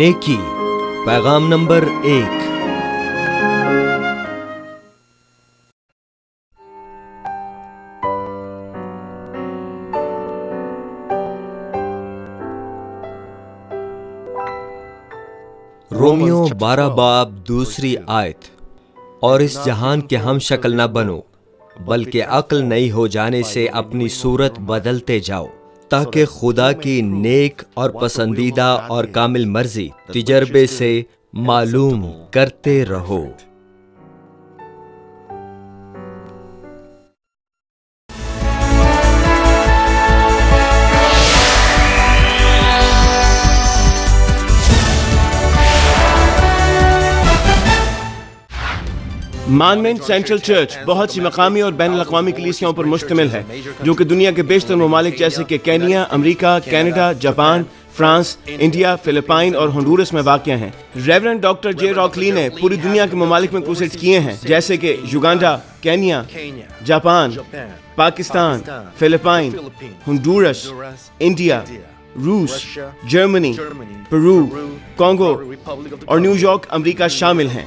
नेकी पैगाम नंबर एक रोमियो बारह बाब दूसरी आयत और इस जहान के हम शक्ल न बनो बल्कि अक्ल नहीं हो जाने से अपनी सूरत बदलते जाओ ताकि खुदा की नेक और पसंदीदा और कामिल मर्जी तजर्बे से मालूम करते रहो मानमेंट सेंट्रल चर्च बहुत सी मकामी और बैन अवी कलीसियाओं पर मुश्तमिल है जो कि दुनिया के बेशतर ममालिक जैसे कि Kenya America Canada Japan France India Philippine और हंडूरस में वाक़ हैं रेवरेंड डॉक्टर जे रॉकली ने पूरी दुनिया के ममालिक में क्रूसेट्स किए हैं जैसे कि Uganda Kenya Japan Pakistan Philippine Honduras India रूस जर्मनी पेरू कॉन्गो और न्यूयॉर्क अमरीका शामिल हैं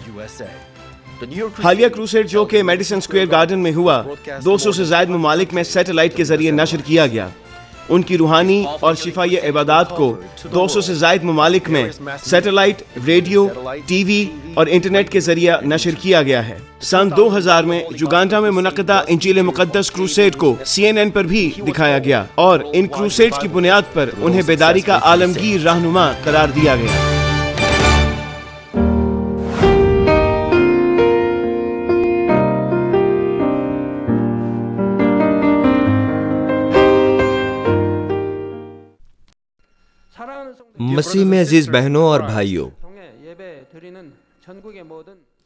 हालिया क्रूसेड जो के मेडिसन स्क्वेयर गार्डन में हुआ 200 से ज्यादा ममालिक में सैटेलाइट के जरिए नशर किया गया उनकी रूहानी और शिफाई इबादत को 200 से जायद ममालिक में सैटेलाइट रेडियो टीवी और इंटरनेट के जरिए नशर किया गया है सन 2000 में जुगांडा में मुनदा इंजील मुकदस क्रूसेड को सीएनएन पर भी दिखाया गया और इन क्रूसेड की बुनियाद पर उन्हें बेदारी का आलमगीर रहनुमा करार दिया गया मसीह में अजीज बहनों और भाइयों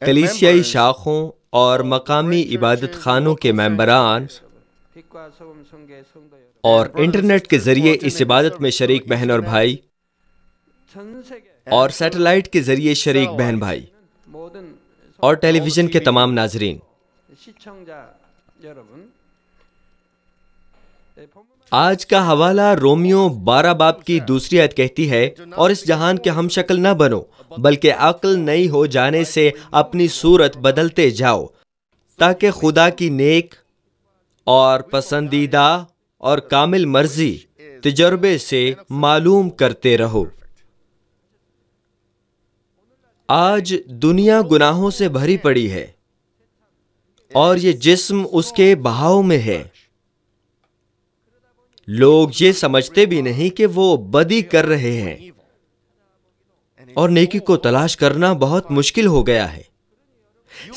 कलीसियाई शाखों और मकामी इबादत खानों के मेम्बरान और इंटरनेट के जरिए इस इबादत में शरीक बहन और भाई और सैटेलाइट के जरिए शरीक बहन भाई और टेलीविजन के तमाम नाजरीन आज का हवाला रोमियो बारह बाप की दूसरी आयत कहती है और इस जहान के हम शक्ल न बनो बल्कि अक्ल नहीं हो जाने से अपनी सूरत बदलते जाओ ताकि खुदा की नेक और पसंदीदा और कामिल मर्जी तजर्बे से मालूम करते रहो आज दुनिया गुनाहों से भरी पड़ी है और ये जिस्म उसके बहाव में है लोग ये समझते भी नहीं कि वो बदी कर रहे हैं और नेकी को तलाश करना बहुत मुश्किल हो गया है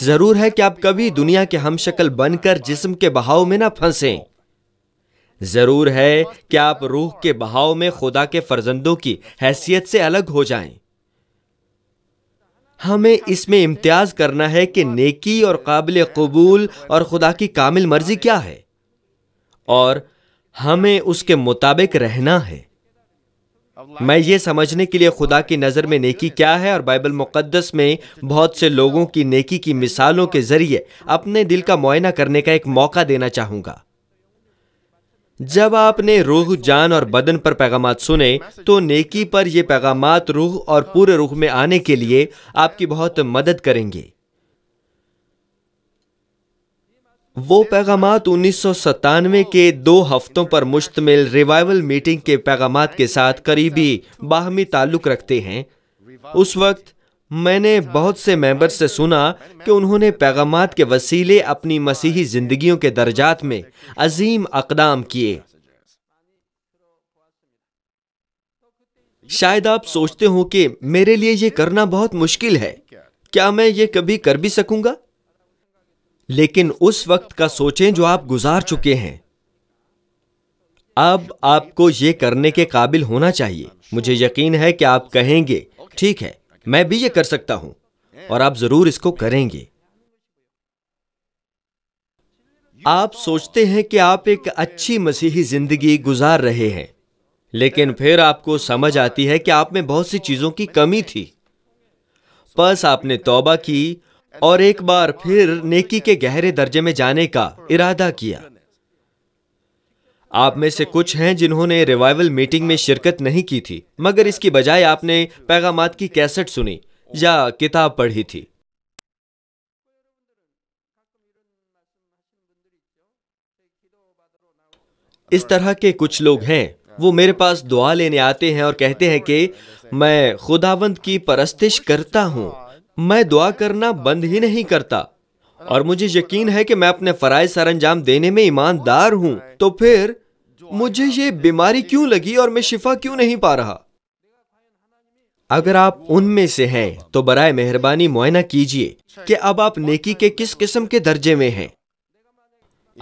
जरूर है कि आप कभी दुनिया के हम शक्ल बनकर जिस्म के बहाव में ना फंसे जरूर है कि आप रूह के बहाव में खुदा के फर्जंदों की हैसियत से अलग हो जाएं। हमें इसमें इम्तियाज करना है कि नेकी और काबिल कबूल और खुदा की कामिल मर्जी क्या है और हमें उसके मुताबिक रहना है मैं ये समझने के लिए खुदा की नज़र में नेकी क्या है और बाइबल मुकद्दस में बहुत से लोगों की नेकी की मिसालों के जरिए अपने दिल का मुआयना करने का एक मौका देना चाहूंगा जब आपने रूह जान और बदन पर पैगामात सुने तो नेकी पर ये पैगाम रूह और पूरे रूह में आने के लिए आपकी बहुत मदद करेंगे वो पैगाम उन्नीस के दो हफ्तों पर मुश्तमिल रिवाइवल मीटिंग के पैगाम के साथ करीबी बाहमी ताल्लुक रखते हैं उस वक्त मैंने बहुत से मेंबर से सुना कि उन्होंने पैगाम के वसीले अपनी मसीही जिंदगियों के दर्जात में अजीम अकदाम किए शायद आप सोचते हो कि मेरे लिए ये करना बहुत मुश्किल है क्या मैं ये कभी कर भी सकूंगा लेकिन उस वक्त का सोचें जो आप गुजार चुके हैं अब आपको ये करने के काबिल होना चाहिए मुझे यकीन है कि आप कहेंगे ठीक है मैं भी ये कर सकता हूं और आप जरूर इसको करेंगे आप सोचते हैं कि आप एक अच्छी मसीही जिंदगी गुजार रहे हैं लेकिन फिर आपको समझ आती है कि आप में बहुत सी चीजों की कमी थी बस आपने तौबा की और एक बार फिर नेकी के गहरे दर्जे में जाने का इरादा किया आप में से कुछ हैं जिन्होंने रिवाइवल मीटिंग में शिरकत नहीं की थी मगर इसकी बजाय आपने पैगाम की कैसेट सुनी या किताब पढ़ी थी इस तरह के कुछ लोग हैं वो मेरे पास दुआ लेने आते हैं और कहते हैं कि मैं खुदावंद की परस्तिश करता हूं मैं दुआ करना बंद ही नहीं करता और मुझे यकीन है कि मैं अपने फराय सर अंजाम देने में ईमानदार हूँ तो फिर मुझे ये बीमारी क्यों लगी और मैं शिफा क्यों नहीं पा रहा अगर आप उनमें से हैं तो बराए मेहरबानी मुआयना कीजिए कि अब आप नेकी के किस किस्म के दर्जे में हैं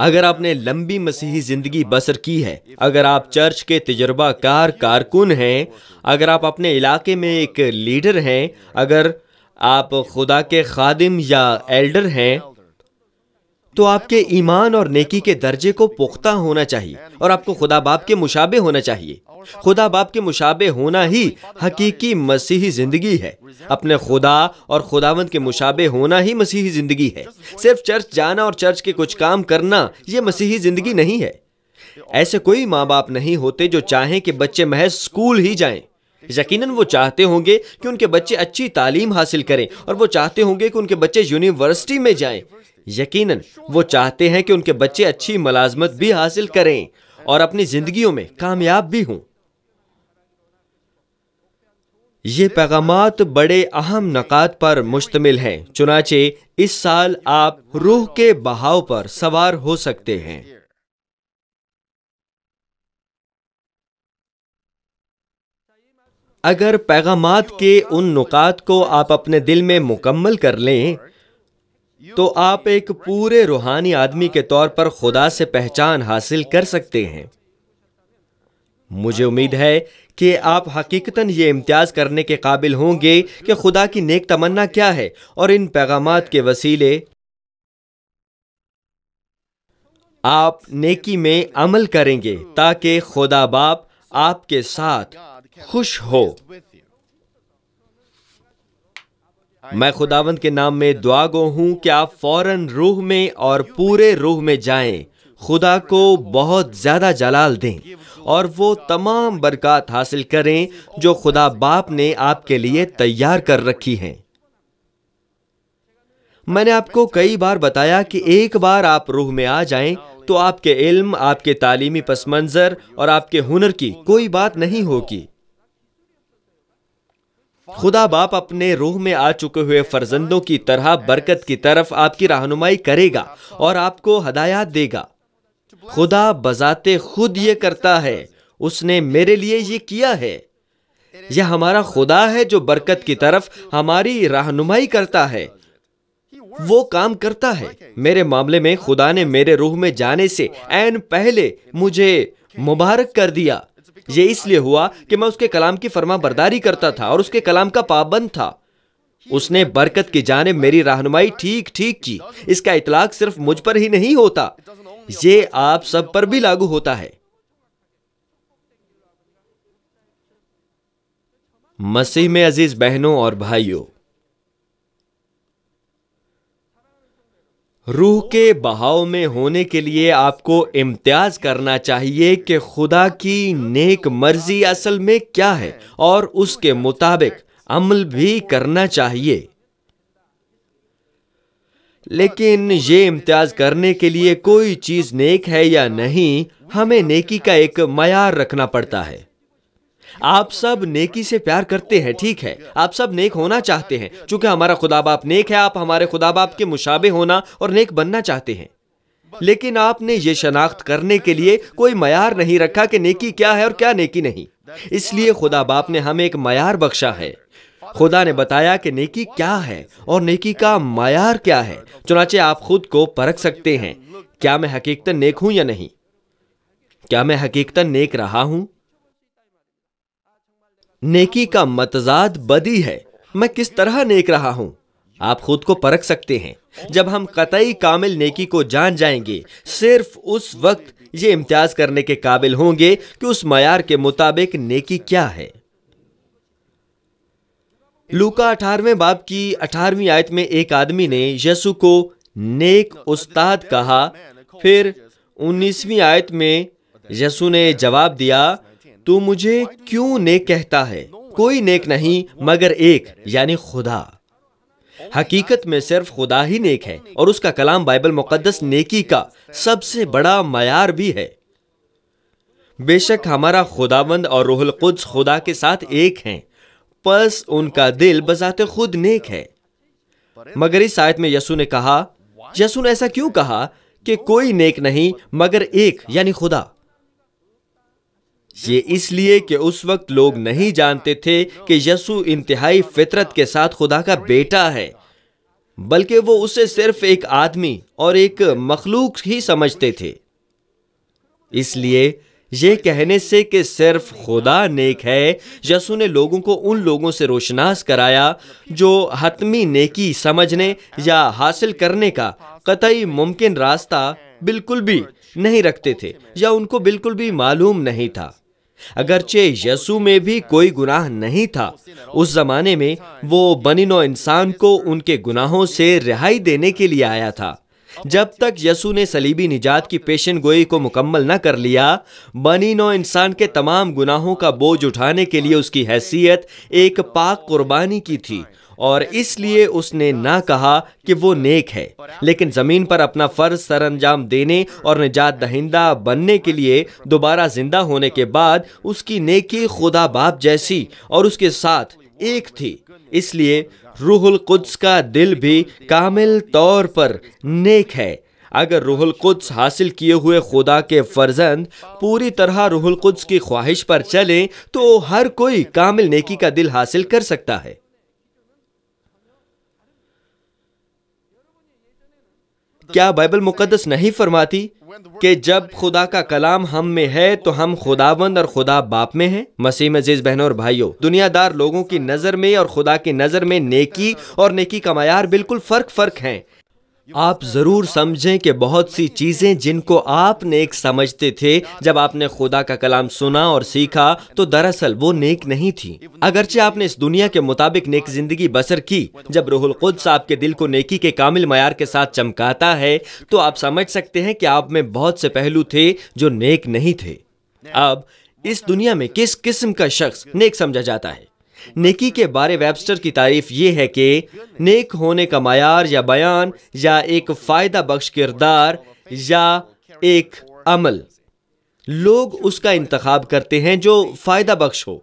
अगर आपने लंबी मसीही जिंदगी बसर की है अगर आप चर्च के तजर्बाकार कारकुन हैं अगर आप अपने इलाके में एक लीडर हैं अगर आप खुदा के खादिम या एल्डर हैं तो आपके ईमान और नेकी के दर्जे को पुख्ता होना चाहिए और आपको खुदा बाप के मुशाबे होना चाहिए खुदा बाप के मुशाबे होना ही हकीकी मसीही जिंदगी है अपने खुदा और खुदावंद के मुशाबे होना ही मसीही जिंदगी है सिर्फ चर्च जाना और चर्च के कुछ काम करना ये मसीही जिंदगी नहीं है ऐसे कोई माँ बाप नहीं होते जो चाहें कि बच्चे महज स्कूल ही जाएं यकीनन वो चाहते होंगे कि उनके बच्चे अच्छी तालीम हासिल करें और वो चाहते होंगे कि उनके बच्चे यूनिवर्सिटी में जाएं। यकीनन वो चाहते हैं कि उनके बच्चे अच्छी मुलाजमत भी हासिल करें और अपनी जिंदगियों में कामयाब भी हों ये पैगाम बड़े अहम नक़ात पर मुश्तमिल हैं चुनाचे इस साल आप रूह के बहाव पर सवार हो सकते हैं अगर पैगाम के उन नुकात को आप अपने दिल में मुकम्मल कर लें तो आप एक पूरे रूहानी आदमी के तौर पर खुदा से पहचान हासिल कर सकते हैं मुझे उम्मीद है कि आप हकीकतन ये इम्तियाज़ करने के काबिल होंगे कि खुदा की नेक तमन्ना क्या है और इन पैगाम के वसीले आप नेकी में अमल करेंगे ताकि खुदा बाप आपके साथ खुश हो मैं खुदावंत के नाम में दुआ गो हूं कि आप फौरन रूह में और पूरे रूह में जाएं खुदा को बहुत ज़्यादा जलाल दें और वो तमाम बरकत हासिल करें जो खुदा बाप ने आपके लिए तैयार कर रखी हैं मैंने आपको कई बार बताया कि एक बार आप रूह में आ जाएं तो आपके इल्म आपके तालीमी पस मंज़र और आपके हुनर की कोई बात नहीं होगी खुदा बाप अपने रूह में आ चुके हुए फर्जंदों की तरह बरकत की तरफ आपकी रहनुमाई करेगा और आपको हदायत देगा खुदा बजाते खुद ये करता है उसने मेरे लिए ये किया है यह हमारा खुदा है जो बरकत की तरफ हमारी रहनुमाई करता है वो काम करता है मेरे मामले में खुदा ने मेरे रूह में जाने से एन पहले मुझे मुबारक कर दिया तो ये इसलिए हुआ कि मैं उसके कलाम की फरमा बर्दारी करता था और उसके कलाम का पाबंद था उसने बरकत की जानब मेरी रहनुमाई ठीक ठीक की इसका इतलाक सिर्फ मुझ पर ही नहीं होता ये आप सब पर भी लागू होता है मसीह में अजीज बहनों और भाइयों रूह के बहाव में होने के लिए आपको इम्तियाज करना चाहिए कि खुदा की नेक मर्जी असल में क्या है और उसके मुताबिक अमल भी करना चाहिए लेकिन ये इम्तियाज करने के लिए कोई चीज नेक है या नहीं हमें नेकी का एक मैार रखना पड़ता है आप सब नेकी से प्यार करते हैं ठीक है आप सब नेक होना चाहते हैं चूंकि हमारा खुदा बाप नेक है आप हमारे खुदा बाप के मुशाबे होना और नेक बनना चाहते हैं लेकिन आपने ये शनाख्त करने के लिए कोई मैार नहीं रखा कि नेकी क्या है और क्या नेकी नहीं इसलिए खुदा बाप ने हमें एक मैार बख्शा है खुदा ने बताया कि नेकी क्या है और नेकी का मैार क्या है चुनाचे आप खुद को परख सकते हैं क्या मैं हकीकतन नेक हूं या नहीं क्या मैं हकीकतन नेक रहा हूं नेकी का मतजाद बदी है मैं किस तरह नेक रहा हूँ आप खुद को परख सकते हैं जब हम कतई कामिल नेकी को जान जाएंगे सिर्फ उस वक्त ये इम्तियाज करने के काबिल होंगे कि उस मैार के मुताबिक नेकी क्या है लूका अठारहवें बाब की अठारहवीं आयत में एक आदमी ने यसु को नेक उस्ताद कहा फिर उन्नीसवीं आयत में यसु ने जवाब दिया तू मुझे क्यों नेक कहता है कोई नेक नहीं मगर एक यानी खुदा हकीकत में सिर्फ खुदा ही नेक है और उसका कलाम बाइबल मुकद्दस नेकी का सबसे बड़ा मैार भी है बेशक हमारा खुदाबंद और रोहल कुद्स खुदा के साथ एक हैं बस उनका दिल बजाते खुद नेक है मगर इस आयत में यसु ने कहा यसु ने ऐसा क्यों कहा कि कोई नेक नहीं मगर एक यानी खुदा ये इसलिए कि उस वक्त लोग नहीं जानते थे कि यसु इंतहाई फितरत के साथ खुदा का बेटा है बल्कि वो उसे सिर्फ एक आदमी और एक मखलूक ही समझते थे इसलिए ये कहने से कि सिर्फ खुदा नेक है यसु ने लोगों को उन लोगों से रोशनास कराया जो हतमी नेकी समझने या हासिल करने का कतई मुमकिन रास्ता बिल्कुल भी नहीं रखते थे या उनको बिल्कुल भी मालूम नहीं था अगरचे यसु में भी कोई गुनाह नहीं था उस जमाने में वो बनिनो इंसान को उनके गुनाहों से रिहाई देने के लिए आया था जब तक यसु ने सलीबी निजात की पेशन गोई को मुकम्मल न कर लिया बनी इंसान के तमाम गुनाहों का बोझ उठाने के लिए उसकी हैसियत एक पाक कुर्बानी की थी और इसलिए उसने ना कहा कि वो नेक है लेकिन ज़मीन पर अपना फ़र्ज सर अंजाम देने और निजात दहिंदा बनने के लिए दोबारा ज़िंदा होने के बाद उसकी नेकी खुदा बाप जैसी और उसके साथ एक थी इसलिए रूहुल कुद्स का दिल भी कामिल तौर पर नेक है अगर रूहुल कुद्स हासिल किए हुए खुदा के फर्जंद पूरी तरह रूहुल कुद्स की ख्वाहिश पर चलें तो हर कोई कामिल नेकी का दिल हासिल कर सकता है क्या बाइबल मुकदस नहीं फरमाती कि जब खुदा का कलाम हम में है तो हम खुदाबंद और खुदा बाप में हैं मसीह मजीज बहनों और भाइयों दुनियादार लोगों की नज़र में और खुदा की नज़र में नेकी और नेकी का मैार बिल्कुल फ़र्क फ़र्क हैं आप ज़रूर समझें कि बहुत सी चीज़ें जिनको आप नेक समझते थे जब आपने खुदा का कलाम सुना और सीखा तो दरअसल वो नेक नहीं थी अगरचे आपने इस दुनिया के मुताबिक नेक जिंदगी बसर की जब खुद कुद्स आपके दिल को नेकी के कामिल मैार के साथ चमकाता है तो आप समझ सकते हैं कि आप में बहुत से पहलू थे जो नेक नहीं थे अब इस दुनिया में किस किस्म का शख्स नेक समझा जाता है नेकी के बारे वेबस्टर की तारीफ ये है कि नेक होने का मैार या बयान या एक फ़ायदा बख्श किरदार या एक अमल लोग उसका इंतखब करते हैं जो फ़ायदा बख्श हो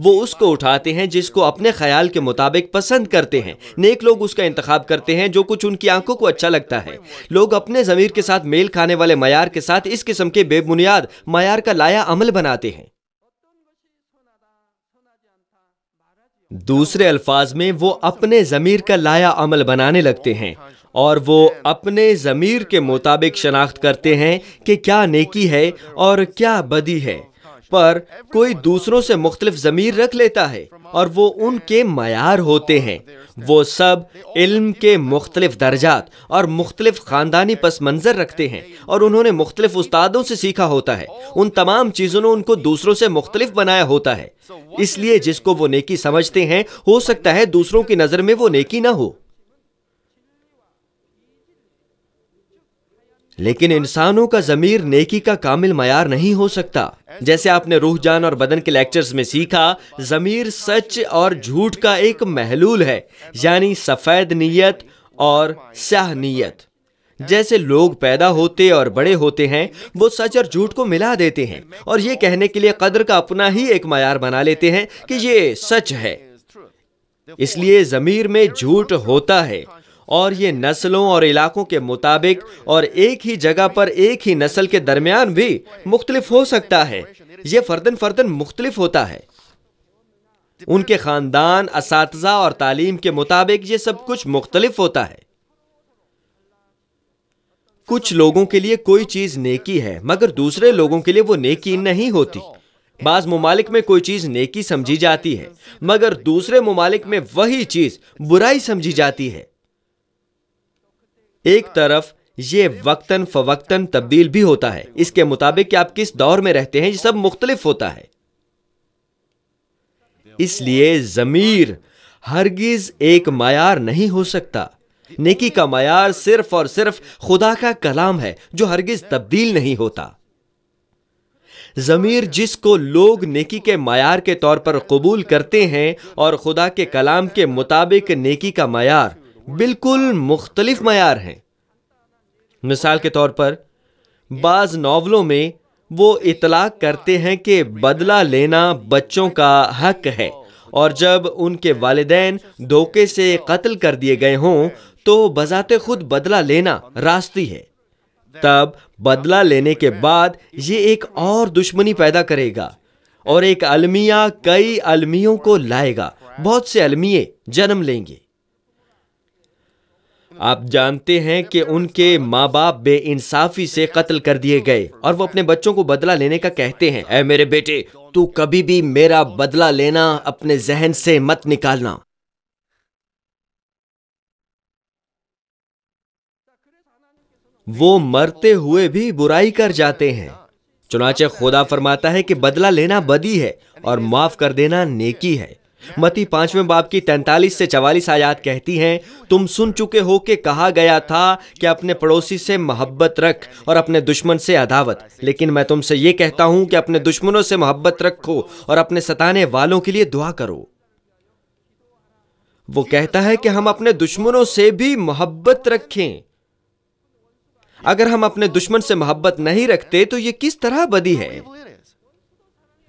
वो उसको उठाते हैं जिसको अपने ख्याल के मुताबिक पसंद करते हैं नेक लोग उसका इंतखब करते हैं जो कुछ उनकी आंखों को अच्छा लगता है लोग अपने ज़मीर के साथ मेल खाने वाले मैार के साथ इस किस्म के बेबुनियाद मैार का लाया अमल बनाते हैं दूसरे अल्फाज में वो अपने ज़मीर का लाया अमल बनाने लगते हैं और वो अपने ज़मीर के मुताबिक शनाख्त करते हैं कि क्या नेकी है और क्या बदी है पर कोई दूसरों से मुख्तलिफ ज़मीर रख लेता है और वो उनके मैार होते हैं वो सब इल्म के मुख्तलिफ दर्जात और मुख्तलिफ ख़ानदानी पस मंज़र रखते हैं और उन्होंने मुख्तलिफ उस्तादों से सीखा होता है उन तमाम चीज़ों ने उनको दूसरों से मुख्तलिफ बनाया होता है इसलिए जिसको वो नेकी समझते हैं हो सकता है दूसरों की नज़र में वो नेकी ना हो लेकिन इंसानों का जमीर नेकी का कामिल मैार नहीं हो सकता जैसे आपने रूह जान और बदन के लेक्चर्स में सीखा जमीर सच और झूठ का एक महलूल है यानी सफ़ेद नीयत और स्याह नीयत जैसे लोग पैदा होते और बड़े होते हैं वो सच और झूठ को मिला देते हैं और ये कहने के लिए कदर का अपना ही एक मैार बना लेते हैं कि ये सच है इसलिए जमीर में झूठ होता है और ये नस्लों और इलाकों के मुताबिक और एक ही जगह पर एक ही नस्ल के दरमियान भी मुख्तलिफ हो सकता है ये फर्दन फर्दन मुख्तलिफ होता है उनके ख़ानदान इस और तालीम के मुताबिक ये सब कुछ मुख्तलिफ होता है कुछ लोगों के लिए कोई चीज़ नेकी है मगर दूसरे लोगों के लिए वो नेकी नहीं होती बाज़ ममालिक में कोई चीज़ नेकी समझी जाती है मगर दूसरे ममालिक में वही चीज़ बुराई समझी जाती है एक तरफ ये वक्तन फवक्तन तब्दील भी होता है इसके मुताबिक कि आप किस दौर में रहते हैं ये सब मुख्तलिफ होता है इसलिए जमीर हरगिज एक मायार नहीं हो सकता नेकी का मायार सिर्फ और सिर्फ खुदा का कलाम है जो हरगिज तब्दील नहीं होता जमीर जिसको लोग नेकी के मायार के तौर पर कबूल करते हैं और खुदा के कलाम के मुताबिक नेकी का मायार बिल्कुल मुख्तलिफ मैार हैं मिसाल के तौर पर बाज नावलों में वो इतलाक करते हैं कि बदला लेना बच्चों का हक है और जब उनके वालदेन धोखे से कत्ल कर दिए गए हों तो बजाते खुद बदला लेना रास्ती है तब बदला लेने के बाद ये एक और दुश्मनी पैदा करेगा और एक अलमिया कई अलमियों को लाएगा बहुत से अलमिये जन्म लेंगे आप जानते हैं कि उनके माँ बाप बे इंसाफी से कत्ल कर दिए गए और वो अपने बच्चों को बदला लेने का कहते हैं ऐ मेरे बेटे तू कभी भी मेरा बदला लेना अपने जहन से मत निकालना वो मरते हुए भी बुराई कर जाते हैं चुनाचे खुदा फरमाता है कि बदला लेना बदी है और माफ कर देना नेकी है मती पांचवें बाप की तैंतालीस से चवालीस आयात कहती हैं तुम सुन चुके हो कि कहा गया था कि अपने पड़ोसी से मोहब्बत रख और अपने दुश्मन से अदावत लेकिन मैं तुमसे ये कहता हूं कि अपने दुश्मनों से मोहब्बत रखो और अपने सताने वालों के लिए दुआ करो वो कहता है कि हम अपने दुश्मनों से भी मोहब्बत रखें अगर हम अपने दुश्मन से मोहब्बत नहीं रखते तो ये किस तरह बदी है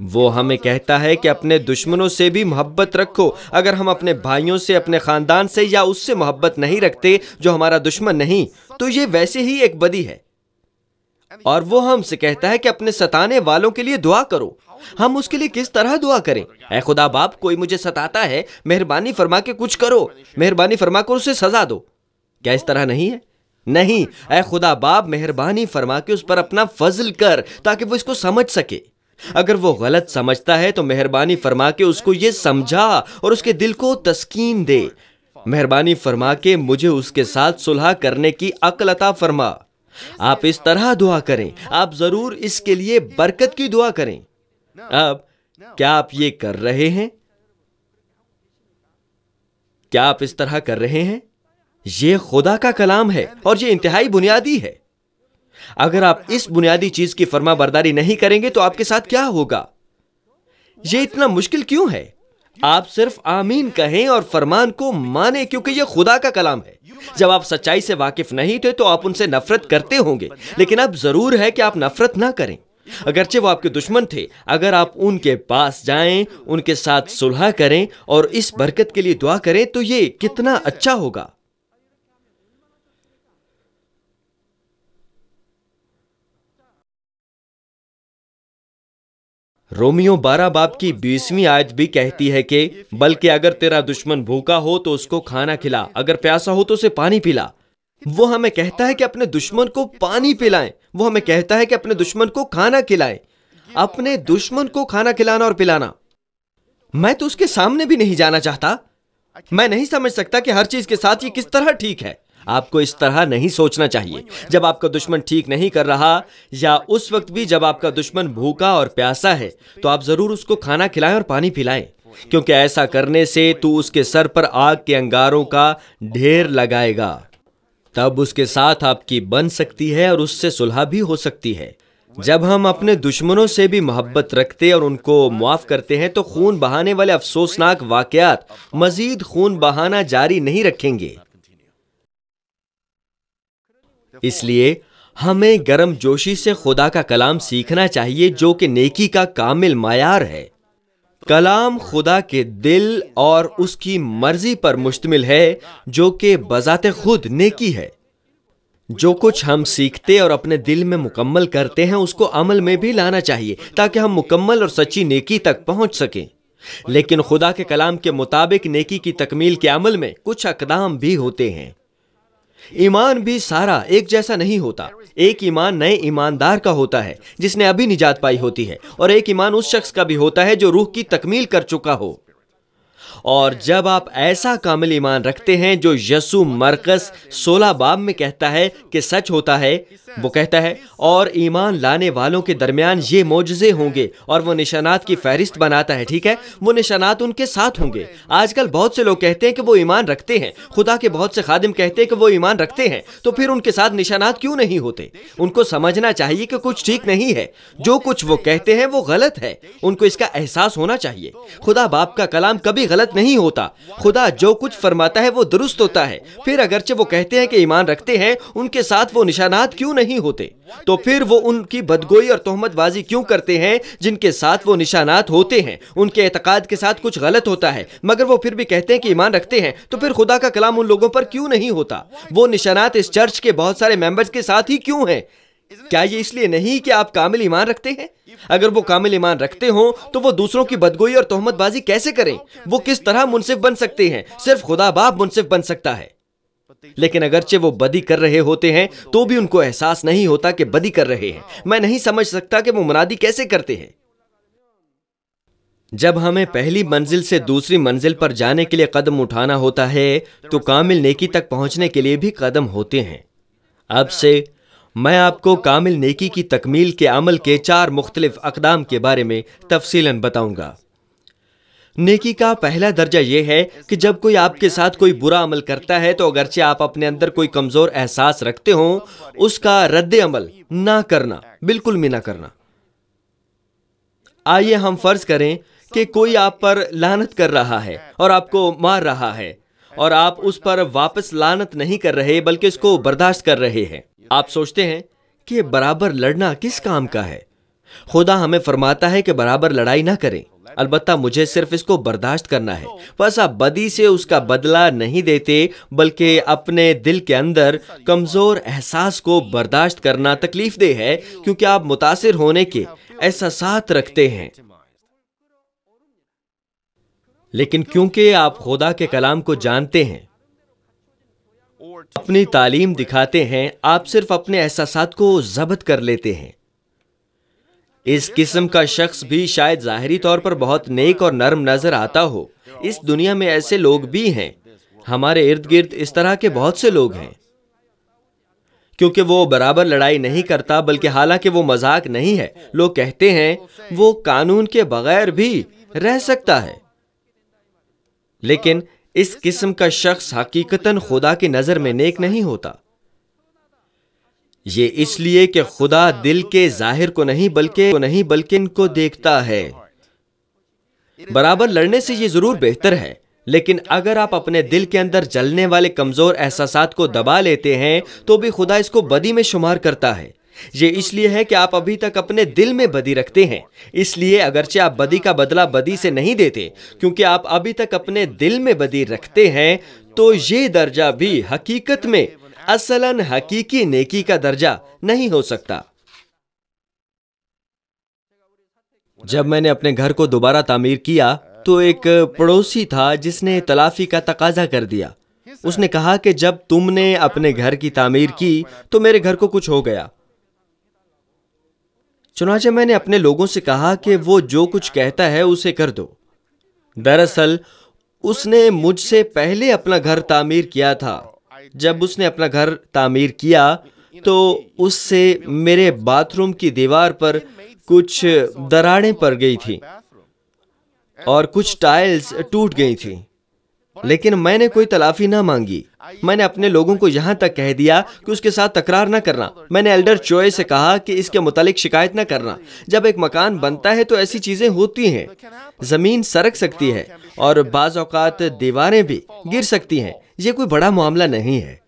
वो हमें कहता है कि अपने दुश्मनों से भी मोहब्बत रखो अगर हम अपने भाइयों से अपने खानदान से या उससे मोहब्बत नहीं रखते जो हमारा दुश्मन नहीं तो ये वैसे ही एक बदी है और वो हमसे कहता है कि अपने सताने वालों के लिए दुआ करो हम उसके लिए किस तरह दुआ करें ऐ खुदा बाप कोई मुझे सताता है मेहरबानी फरमा के कुछ करो मेहरबानी फरमा कर उसे सजा दो क्या इस तरह नहीं है नहीं ए खुदा बाप मेहरबानी फरमा के उस पर अपना फजल कर ताकि वो इसको समझ सके अगर वो गलत समझता है तो मेहरबानी फरमा के उसको ये समझा और उसके दिल को तस्कीन दे मेहरबानी फरमा के मुझे उसके साथ सुलह करने की अकलता फरमा आप इस तरह दुआ करें आप जरूर इसके लिए बरकत की दुआ करें अब क्या आप ये कर रहे हैं क्या आप इस तरह कर रहे हैं ये खुदा का कलाम है और ये इंतहाई बुनियादी है अगर आप इस बुनियादी चीज की फर्मा बर्दारी नहीं करेंगे तो आपके साथ क्या होगा यह इतना मुश्किल क्यों है आप सिर्फ आमीन कहें और फरमान को माने क्योंकि यह खुदा का कलाम है जब आप सच्चाई से वाकिफ नहीं थे तो आप उनसे नफरत करते होंगे लेकिन अब जरूर है कि आप नफरत ना करें अगरचे वो आपके दुश्मन थे अगर आप उनके पास जाएं, उनके साथ सुलह करें और इस बरकत के लिए दुआ करें तो ये कितना अच्छा होगा रोमियो बारह बाप की बीसवीं आयत भी कहती है कि बल्कि अगर तेरा दुश्मन भूखा हो तो उसको खाना खिला अगर प्यासा हो तो उसे पानी पिला वो हमें कहता है कि अपने दुश्मन को पानी पिलाएं वो हमें कहता है कि अपने दुश्मन को खाना खिलाएं अपने दुश्मन को खाना खिलाना और पिलाना मैं तो उसके सामने भी नहीं जाना चाहता मैं नहीं समझ सकता कि हर चीज के साथ ये किस तरह ठीक है आपको इस तरह नहीं सोचना चाहिए जब आपका दुश्मन ठीक नहीं कर रहा या उस वक्त भी जब आपका दुश्मन भूखा और प्यासा है तो आप जरूर उसको खाना खिलाएं और पानी पिलाएं क्योंकि ऐसा करने से तू उसके सर पर आग के अंगारों का ढेर लगाएगा तब उसके साथ आपकी बन सकती है और उससे सुलह भी हो सकती है जब हम अपने दुश्मनों से भी मोहब्बत रखते और उनको मुआफ करते हैं तो खून बहाने वाले अफसोसनाक वाकयात मजीद खून बहाना जारी नहीं रखेंगे इसलिए हमें गर्म जोशी से खुदा का कलाम सीखना चाहिए जो कि नेकी का कामिल मायार है कलाम खुदा के दिल और उसकी मर्जी पर मुश्तमिल है जो कि बजात खुद नेकी है जो कुछ हम सीखते और अपने दिल में मुकम्मल करते हैं उसको अमल में भी लाना चाहिए ताकि हम मुकम्मल और सच्ची नेकी तक पहुंच सकें लेकिन खुदा के कलाम के मुताबिक नेकी की तकमील के अमल में कुछ अकदाम भी होते हैं ईमान भी सारा एक जैसा नहीं होता एक ईमान नए ईमानदार का होता है जिसने अभी निजात पाई होती है और एक ईमान उस शख्स का भी होता है जो रूह की तकमील कर चुका हो और जब आप ऐसा कामिल ईमान रखते हैं जो यसु मरकस सोलह बाब में कहता है कि सच होता है वो कहता है और ईमान लाने वालों के दरमियान ये मोजे होंगे और वो निशानात की फहरिस्त बनाता है ठीक है वो निशानात उनके साथ होंगे आजकल बहुत से लोग कहते हैं कि वो ईमान रखते हैं खुदा के बहुत से खादिम कहते हैं कि वो ईमान रखते हैं तो फिर उनके साथ निशानात क्यों नहीं होते उनको समझना चाहिए कि कुछ ठीक नहीं है जो कुछ वो कहते हैं वो गलत है उनको इसका एहसास होना चाहिए खुदा बाप का कलाम कभी गलत गलत नहीं होता खुदा जो कुछ फरमाता है वो दुरुस्त होता है फिर अगरचे वो कहते हैं कि ईमान रखते हैं उनके साथ वो निशानात क्यों नहीं होते तो फिर वो उनकी बदगोई और तोहमतबाजी क्यों करते हैं जिनके साथ वो निशानात होते हैं उनके एतकाद के साथ कुछ गलत होता है मगर वो फिर भी कहते हैं कि ईमान रखते हैं तो फिर खुदा का कलाम उन लोगों पर क्यों नहीं होता वो निशानात इस चर्च के बहुत सारे मेंबर्स के साथ ही क्यों है क्या ये इसलिए नहीं कि आप कामिल ईमान रखते हैं अगर वो कामिल ईमान रखते हो तो वो दूसरों की बदगोई और तोहमतबाजी कैसे करें वो किस तरह मुनसिफ बन सकते हैं सिर्फ खुदा बाप मुनसिफ बन सकता है लेकिन अगरचे वो बदी कर रहे होते हैं तो भी उनको एहसास नहीं होता कि बदी कर रहे हैं मैं नहीं समझ सकता कि वो मुनादी कैसे करते हैं जब हमें पहली मंजिल से दूसरी मंजिल पर जाने के लिए कदम उठाना होता है तो कामिल नेकी तक पहुंचने के लिए भी कदम होते हैं अब से मैं आपको कामिल नेकी की तकमील के अमल के चार मुख्तलिफ अकदाम के बारे में तफसीला बताऊंगा नेकी का पहला दर्जा यह है कि जब कोई आपके साथ कोई बुरा अमल करता है तो अगरचे आप अपने अंदर कोई कमज़ोर एहसास रखते हो उसका रद्द अमल ना करना बिल्कुल भी ना करना आइए हम फर्ज करें कि कोई आप पर लानत कर रहा है और आपको मार रहा है और आप उस पर वापस लानत नहीं कर रहे बल्कि उसको बर्दाश्त कर रहे हैं आप सोचते हैं कि बराबर लड़ना किस काम का है खुदा हमें फरमाता है कि बराबर लड़ाई ना करें अलबत्ता मुझे सिर्फ इसको बर्दाश्त करना है बस आप बदी से उसका बदला नहीं देते बल्कि अपने दिल के अंदर कमज़ोर एहसास को बर्दाश्त करना तकलीफ दे है क्योंकि आप मुतासर होने के एहसास रखते हैं लेकिन क्योंकि आप खुदा के कलाम को जानते हैं अपनी तालीम दिखाते हैं आप सिर्फ अपने एहसास को जबत कर लेते हैं इस किस्म का शख्स भी शायद जाहरी तौर पर बहुत नेक और नरम नजर आता हो इस दुनिया में ऐसे लोग भी हैं हमारे इर्द गिर्द इस तरह के बहुत से लोग हैं क्योंकि वो बराबर लड़ाई नहीं करता बल्कि हालांकि वो मजाक नहीं है लोग कहते हैं वो कानून के बगैर भी रह सकता है लेकिन इस किस्म का शख्स हकीकतन खुदा की नजर में नेक नहीं होता ये इसलिए कि खुदा दिल के जाहिर को नहीं बल्कि नहीं बल्कि इनको देखता है बराबर लड़ने से यह जरूर बेहतर है लेकिन अगर आप अपने दिल के अंदर जलने वाले कमजोर एहसास को दबा लेते हैं तो भी खुदा इसको बदी में शुमार करता है ये इसलिए है कि आप अभी तक अपने दिल में बदी रखते हैं इसलिए अगरचे आप बदी का बदला बदी से नहीं देते क्योंकि आप अभी तक अपने दिल में बदी रखते हैं तो ये दर्जा भी हकीकत में असलन हकीकी नेकी का दर्जा नहीं हो सकता जब मैंने अपने घर को दोबारा तामीर किया तो एक पड़ोसी था जिसने तलाफी का तकाजा कर दिया उसने कहा कि जब तुमने अपने घर की तामीर की तो मेरे घर को कुछ हो गया चुनाचे मैंने अपने लोगों से कहा कि वो जो कुछ कहता है उसे कर दो दरअसल उसने मुझसे पहले अपना घर तामीर किया था जब उसने अपना घर तामीर किया तो उससे मेरे बाथरूम की दीवार पर कुछ दराड़ें पड़ गई थी और कुछ टाइल्स टूट गई थी लेकिन मैंने कोई तलाफी ना मांगी मैंने अपने लोगों को यहाँ तक कह दिया कि उसके साथ तकरार ना करना मैंने एल्डर चोए से कहा कि इसके मुतालिक शिकायत ना करना जब एक मकान बनता है तो ऐसी चीजें होती हैं जमीन सरक सकती है और बाज अवकात दीवारें भी गिर सकती हैं ये कोई बड़ा मामला नहीं है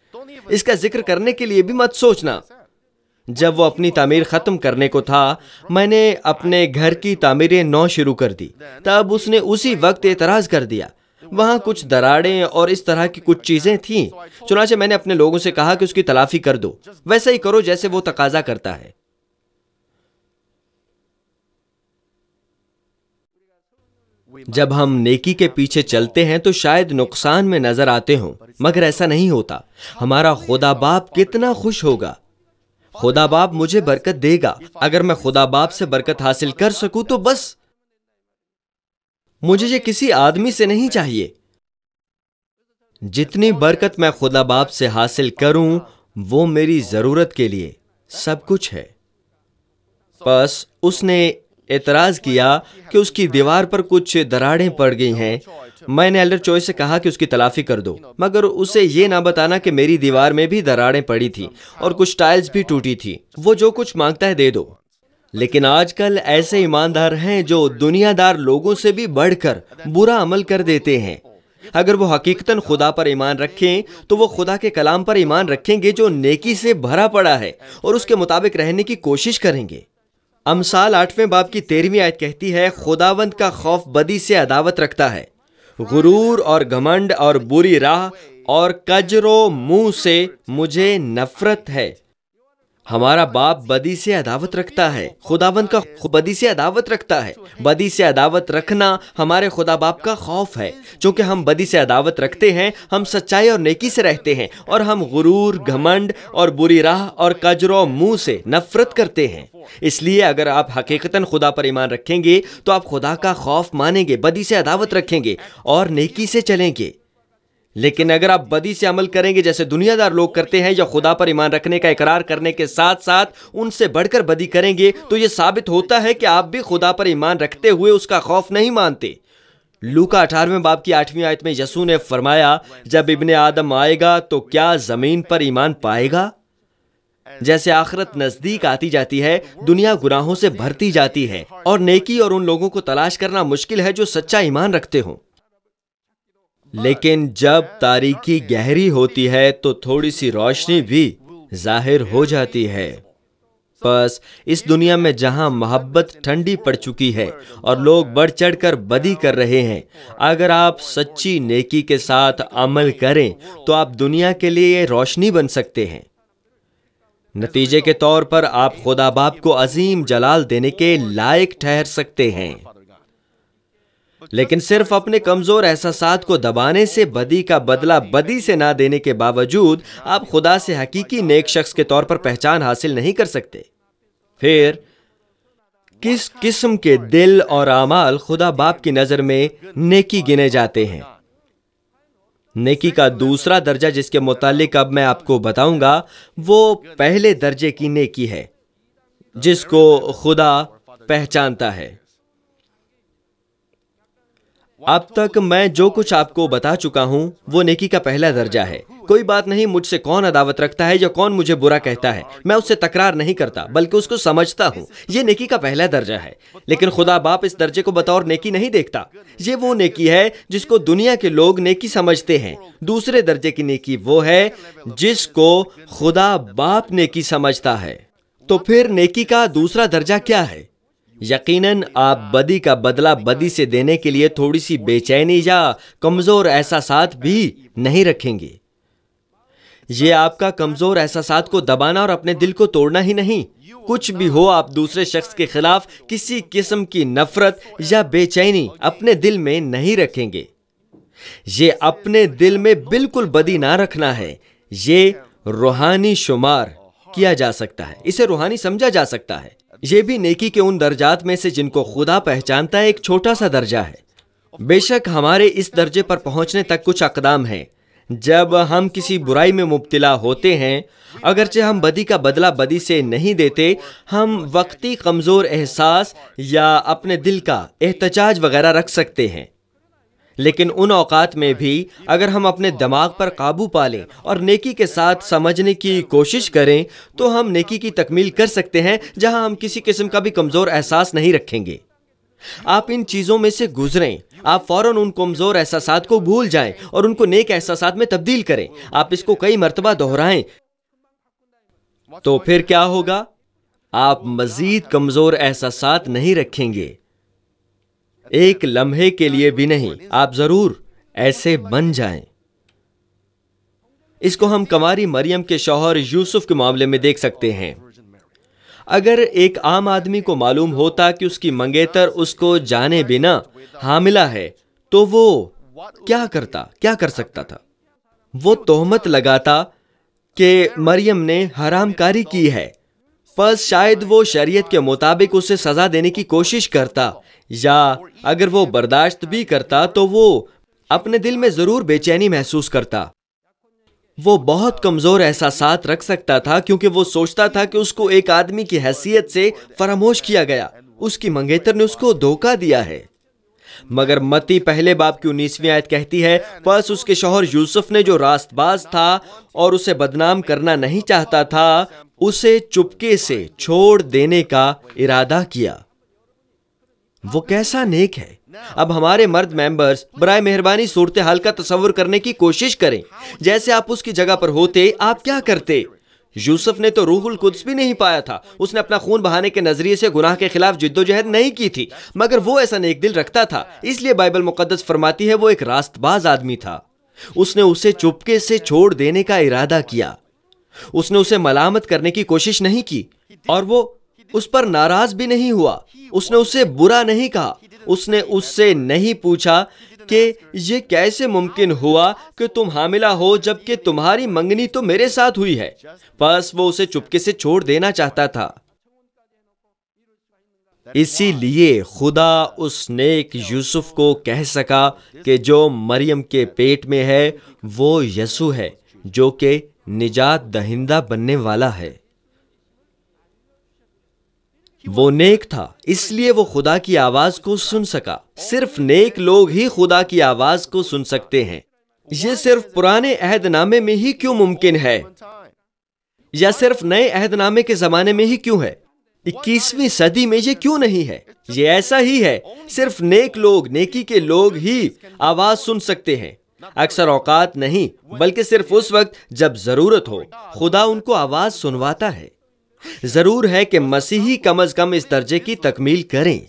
इसका जिक्र करने के लिए भी मत सोचना जब वो अपनी तामीर ख़त्म करने को था मैंने अपने घर की तामीरें नौ शुरू कर दी तब उसने उसी वक्त एतराज़ कर दिया वहाँ कुछ दराड़े और इस तरह की कुछ चीज़ें थीं चुनाचे मैंने अपने लोगों से कहा कि उसकी तलाफी कर दो वैसा ही करो जैसे वो तकाजा करता है जब हम नेकी के पीछे चलते हैं तो शायद नुकसान में नजर आते हों मगर ऐसा नहीं होता हमारा खुदा बाप कितना खुश होगा खुदा बाप मुझे बरकत देगा अगर मैं खुदा बाप से बरकत हासिल कर सकूं तो बस मुझे ये किसी आदमी से नहीं चाहिए जितनी बरकत मैं खुदा बाप से हासिल करूं वो मेरी जरूरत के लिए सब कुछ है बस उसने एतराज किया कि उसकी दीवार पर कुछ दराड़ें पड़ गई हैं मैंने एल्डर चॉइस से कहा कि उसकी तलाफी कर दो मगर उसे ये ना बताना कि मेरी दीवार में भी दराड़ें पड़ी थी और कुछ टाइल्स भी टूटी थी वो जो कुछ मांगता है दे दो लेकिन आजकल ऐसे ईमानदार हैं जो दुनियादार लोगों से भी बढ़कर बुरा अमल कर देते हैं अगर वो हकीकतन खुदा पर ईमान रखें तो वो खुदा के कलाम पर ईमान रखेंगे जो नेकी से भरा पड़ा है और उसके मुताबिक रहने की कोशिश करेंगे अमसाल आठवें बाब की तेरहवीं आयत कहती है खुदावंत का खौफ बदी से अदावत रखता है गुरूर और घमंड और बुरी राह और कजरो मुंह से मुझे नफरत है हमारा बाप बदी से अदावत रखता है खुदावन का बदी से अदावत रखता है बदी से अदावत रखना हमारे खुदा बाप का खौफ है चूंकि हम बदी से अदावत रखते हैं हम सच्चाई और नेकी से रहते हैं और हम गुरूर घमंड और बुरी राह और कजरों मुंह से नफरत करते हैं इसलिए अगर आप हकीकतन खुदा पर ईमान रखेंगे तो आप खुदा का खौफ मानेंगे बदी से अदावत रखेंगे और नेकी से चलेंगे लेकिन अगर आप बदी से अमल करेंगे जैसे दुनियादार लोग करते हैं या खुदा पर ईमान रखने का इकरार करने के साथ साथ उनसे बढ़कर बदी करेंगे तो यह साबित होता है कि आप भी खुदा पर ईमान रखते हुए उसका खौफ नहीं मानते लूका अठारहवें बाप की आठवीं आयत में यसू ने फरमाया जब इबन आदम आएगा तो क्या जमीन पर ईमान पाएगा जैसे आखरत नजदीक आती जाती है दुनिया गुनाहों से भरती जाती है और नेकी और उन लोगों को तलाश करना मुश्किल है जो सच्चा ईमान रखते हों लेकिन जब तारीकी गहरी होती है तो थोड़ी सी रोशनी भी जाहिर हो जाती है बस इस दुनिया में जहां मोहब्बत ठंडी पड़ चुकी है और लोग बढ़ चढ़कर बदी कर रहे हैं अगर आप सच्ची नेकी के साथ अमल करें तो आप दुनिया के लिए रोशनी बन सकते हैं नतीजे के तौर पर आप खुदा बाप को अजीम जलाल देने के लायक ठहर सकते हैं लेकिन सिर्फ अपने कमजोर एहसास को दबाने से बदी का बदला बदी से ना देने के बावजूद आप खुदा से हकीकी नेक शख्स के तौर पर पहचान हासिल नहीं कर सकते फिर किस किस्म के दिल और आमाल खुदा बाप की नजर में नेकी गिने जाते हैं नेकी का दूसरा दर्जा जिसके मुतालिक अब मैं आपको बताऊंगा वो पहले दर्जे की नेकी है जिसको खुदा पहचानता है अब तक मैं जो कुछ आपको बता चुका हूँ वो नेकी का पहला दर्जा है कोई बात नहीं मुझसे कौन अदावत रखता है या कौन मुझे बुरा कहता है मैं उससे तकरार नहीं करता बल्कि उसको समझता हूँ ये नेकी का पहला दर्जा है लेकिन खुदा बाप इस दर्जे को बतौर नेकी नहीं देखता ये वो नेकी है जिसको दुनिया के लोग नेकी समझते हैं दूसरे दर्जे की नेकी वो है जिसको खुदा बाप नेकी समझता है तो फिर नेकी का दूसरा दर्जा क्या है यकीनन आप बदी का बदला बदी से देने के लिए थोड़ी सी बेचैनी या कमजोर साथ भी नहीं रखेंगे ये आपका कमजोर साथ को दबाना और अपने दिल को तोड़ना ही नहीं कुछ भी हो आप दूसरे शख्स के खिलाफ किसी किस्म की नफरत या बेचैनी अपने दिल में नहीं रखेंगे ये अपने दिल में बिल्कुल बदी ना रखना है ये रूहानी शुमार किया जा सकता है इसे रूहानी समझा जा सकता है ये भी नेकी के उन दर्जात में से जिनको खुदा पहचानता है एक छोटा सा दर्जा है बेशक हमारे इस दर्जे पर पहुंचने तक कुछ अकदाम हैं जब हम किसी बुराई में मुबतला होते हैं अगरचे हम बदी का बदला बदी से नहीं देते हम वक्ती कमज़ोर एहसास या अपने दिल का एहतजाज वगैरह रख सकते हैं लेकिन उन औकात में भी अगर हम अपने दिमाग पर काबू पा लें और नेकी के साथ समझने की कोशिश करें तो हम नेकी की तकमील कर सकते हैं जहां हम किसी किस्म का भी कमज़ोर एहसास नहीं रखेंगे आप इन चीज़ों में से गुजरें आप फौरन उन कमज़ोर एहसास को भूल जाएं और उनको नेक एहसास में तब्दील करें आप इसको कई मरतबा दोहराएं तो फिर क्या होगा आप मजीद कमज़ोर एहसास नहीं रखेंगे एक लम्हे के लिए भी नहीं आप जरूर ऐसे बन जाएं। इसको हम कमारी मरियम के शौहर यूसुफ के मामले में देख सकते हैं अगर एक आम आदमी को मालूम होता कि उसकी मंगेतर उसको जाने बिना हामिला है तो वो क्या करता क्या कर सकता था वो तोहमत लगाता कि मरियम ने हरामकारी की है पर शायद वो शरीयत के मुताबिक उसे सज़ा देने की कोशिश करता या अगर वो बर्दाश्त भी करता तो वो अपने दिल में ज़रूर बेचैनी महसूस करता वो बहुत कमज़ोर एहसास रख सकता था क्योंकि वो सोचता था कि उसको एक आदमी की हैसियत से फरामोश किया गया उसकी मंगेतर ने उसको धोखा दिया है मगर मती पहले बाप की उन्नीसवीं आयत कहती है बस उसके शोहर यूसुफ ने जो रास्तबाज था और उसे बदनाम करना नहीं चाहता था उसे चुपके से छोड़ देने का इरादा किया वो कैसा नेक है अब हमारे मर्द मेंबर्स बरए मेहरबानी सूरत हाल का तस्वर करने की कोशिश करें जैसे आप उसकी जगह पर होते आप क्या करते यूसुफ ने तो रूहुल कुद्स भी नहीं पाया था उसने अपना खून बहाने के नजरिए से गुनाह के खिलाफ जिद्दोजहद नहीं की थी मगर वो ऐसा नेक दिल रखता था इसलिए बाइबल मुकदस फरमाती है वो एक रास्तबाज आदमी था उसने उसे चुपके से छोड़ देने का इरादा किया उसने उसे मलामत करने की कोशिश नहीं की और वो उस पर नाराज भी नहीं हुआ उसने उसे बुरा नहीं कहा उसने उससे नहीं पूछा कि ये कैसे मुमकिन हुआ कि तुम हामिला हो जबकि तुम्हारी मंगनी तो मेरे साथ हुई है बस वो उसे चुपके से छोड़ देना चाहता था इसीलिए खुदा उस नेक यूसुफ को कह सका कि जो मरियम के पेट में है वो यसु है जो कि निजात दहिंदा बनने वाला है वो नेक था इसलिए वो खुदा की आवाज को सुन सका सिर्फ नेक लोग ही खुदा की आवाज को सुन सकते हैं ये सिर्फ पुराने अहदनामे में ही क्यों मुमकिन है या सिर्फ नए अहदनामे के जमाने में ही क्यों है इक्कीसवीं सदी में ये क्यों नहीं है ये ऐसा ही है सिर्फ नेक लोग नेकी के लोग ही आवाज सुन सकते हैं अक्सर औकात नहीं बल्कि सिर्फ उस वक्त जब जरूरत हो खुदा उनको आवाज सुनवाता है जरूर है कि मसीही कम अज कम इस दर्जे की तकमील करें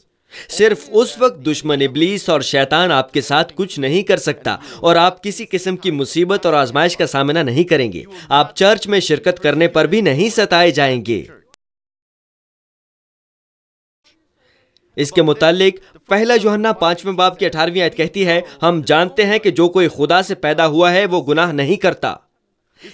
सिर्फ उस वक्त दुश्मन इबलीस और शैतान आपके साथ कुछ नहीं कर सकता और आप किसी किस्म की मुसीबत और आजमाइश का सामना नहीं करेंगे आप चर्च में शिरकत करने पर भी नहीं सताए जाएंगे इसके मुतालिक पहला जोहन्ना पांचवें बाप की अठारहवीं आयत कहती है हम जानते हैं कि जो कोई खुदा से पैदा हुआ है वो गुनाह नहीं करता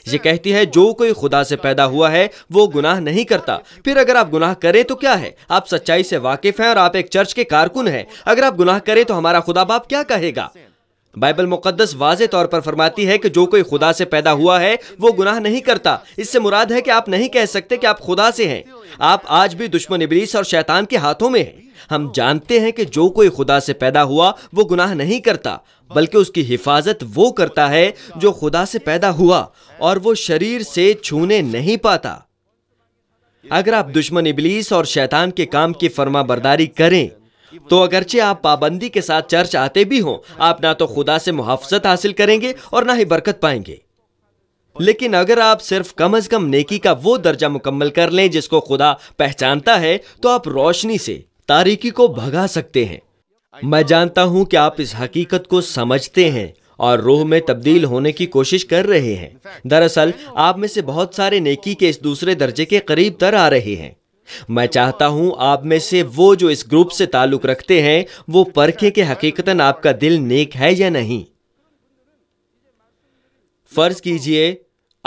ये कहती है जो कोई खुदा से पैदा हुआ है वो गुनाह नहीं करता फिर अगर आप गुनाह करें तो क्या है आप सच्चाई से वाकिफ हैं और आप एक चर्च के कारकुन हैं अगर आप गुनाह करें तो हमारा खुदा बाप क्या कहेगा बाइबल मुकद्दस वाज तौर पर फरमाती है कि जो कोई खुदा से पैदा हुआ है वो गुनाह नहीं करता इससे मुराद है कि आप नहीं कह सकते कि आप खुदा से हैं आप आज भी दुश्मन इबलीस और शैतान के हाथों में हैं हम जानते हैं कि जो कोई खुदा से पैदा हुआ वो गुनाह नहीं करता बल्कि उसकी हिफाजत वो करता है जो खुदा से पैदा हुआ और वो शरीर से छूने नहीं पाता अगर आप दुश्मन इबलीस और शैतान के काम की फर्मा बरदारी करें तो अगरचे आप पाबंदी के साथ चर्च आते भी हों आप ना तो खुदा से मुहाफ़त हासिल करेंगे और ना ही बरकत पाएंगे लेकिन अगर आप सिर्फ कम अज कम नेकी का वो दर्जा मुकम्मल कर लें जिसको खुदा पहचानता है तो आप रोशनी से तारीकी को भगा सकते हैं मैं जानता हूं कि आप इस हकीकत को समझते हैं और रूह में तब्दील होने की कोशिश कर रहे हैं दरअसल आप में से बहुत सारे नेकी के इस दूसरे दर्जे के करीब तर आ रहे हैं मैं चाहता हूं आप में से वो जो इस ग्रुप से ताल्लुक रखते हैं वो परखे के हकीकतन आपका दिल नेक है या नहीं फर्ज कीजिए